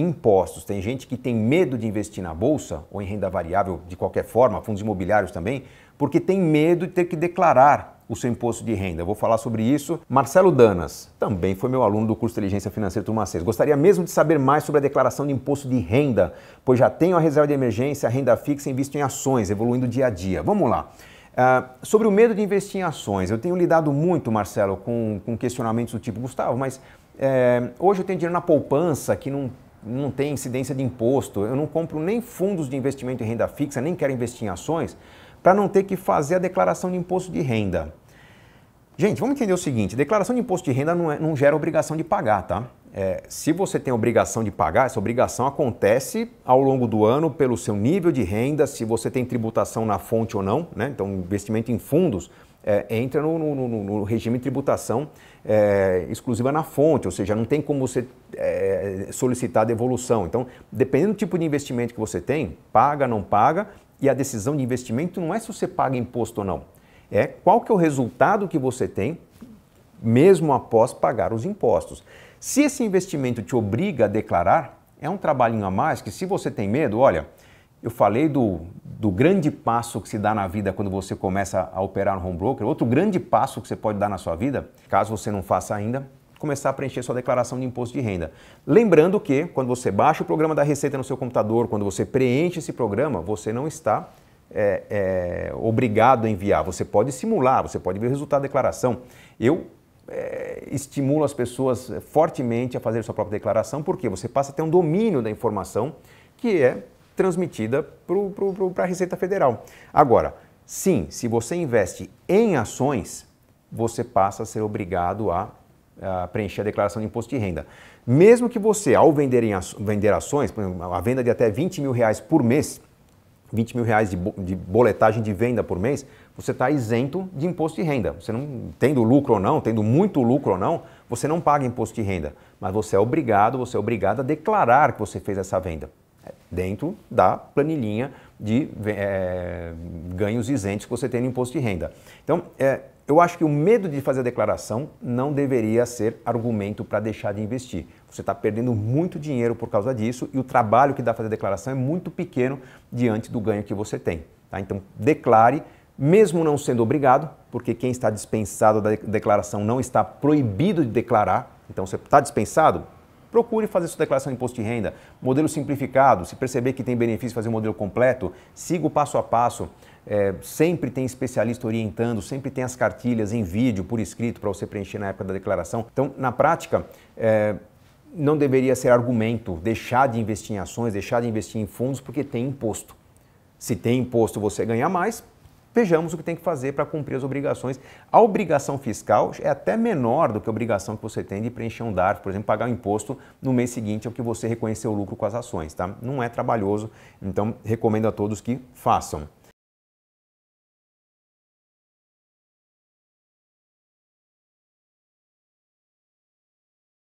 impostos. Tem gente que tem medo de investir na bolsa ou em renda variável de qualquer forma, fundos imobiliários também, porque tem medo de ter que declarar o seu imposto de renda. Eu vou falar sobre isso. Marcelo Danas também foi meu aluno do curso Inteligência Financeira Turma 6. Gostaria mesmo de saber mais sobre a declaração de imposto de renda, pois já tenho a reserva de emergência, a renda fixa e invisto em ações, evoluindo dia a dia. Vamos lá. Uh, sobre o medo de investir em ações, eu tenho lidado muito, Marcelo, com, com questionamentos do tipo, Gustavo, mas é, hoje eu tenho dinheiro na poupança que não não tem incidência de imposto, eu não compro nem fundos de investimento em renda fixa, nem quero investir em ações, para não ter que fazer a declaração de imposto de renda. Gente, vamos entender o seguinte: declaração de imposto de renda não, é, não gera obrigação de pagar, tá? É, se você tem obrigação de pagar, essa obrigação acontece ao longo do ano pelo seu nível de renda, se você tem tributação na fonte ou não, né? Então, investimento em fundos é, entra no, no, no, regime de tributação é, exclusiva na fonte, ou seja, não tem como você é, é, é, solicitar devolução. Então, dependendo do tipo de investimento que você tem, paga, não paga, e a decisão de investimento não é se você paga imposto ou não. É qual que é o resultado que você tem, mesmo após pagar os impostos. Se esse investimento te obriga a declarar, é um trabalhinho a mais que se você tem medo, olha, eu falei do, do grande passo que se dá na vida quando você começa a operar no home broker. Outro grande passo que você pode dar na sua vida, caso você não faça ainda, começar a preencher sua declaração de imposto de renda. Lembrando que, quando você baixa o programa da Receita no seu computador, quando você preenche esse programa, você não está é, é, obrigado a enviar. Você pode simular, você pode ver o resultado da declaração. Eu é, estimulo as pessoas fortemente a fazer sua própria declaração, porque você passa a ter um domínio da informação que é transmitida para a Receita Federal. Agora, sim, se você investe em ações, você passa a ser obrigado a preencher a declaração de imposto de renda. Mesmo que você, ao vender, em aço, vender ações, por exemplo, a venda de até 20 mil reais por mês, 20 mil reais de, de boletagem de venda por mês, você está isento de imposto de renda. Você não tendo lucro ou não, tendo muito lucro ou não, você não paga imposto de renda. Mas você é obrigado, você é obrigado a declarar que você fez essa venda dentro da planilhinha de é, ganhos isentos que você tem no imposto de renda. Então, é, eu acho que o medo de fazer a declaração não deveria ser argumento para deixar de investir. Você está perdendo muito dinheiro por causa disso e o trabalho que dá fazer a declaração é muito pequeno diante do ganho que você tem. Tá? Então, declare, mesmo não sendo obrigado, porque quem está dispensado da declaração não está proibido de declarar. Então, você está dispensado, Procure fazer sua declaração de imposto de renda, modelo simplificado. Se perceber que tem benefício, fazer um modelo completo. Siga o passo a passo. É, sempre tem especialista orientando, sempre tem as cartilhas em vídeo, por escrito, para você preencher na época da declaração. Então, na prática, é, não deveria ser argumento deixar de investir em ações, deixar de investir em fundos, porque tem imposto. Se tem imposto, você ganha mais, vejamos o que tem que fazer para cumprir as obrigações. A obrigação fiscal é até menor do que a obrigação que você tem de preencher um DARF, por exemplo, pagar um imposto no mês seguinte ao que você reconheceu o lucro com as ações. Tá? Não é trabalhoso, então recomendo a todos que façam.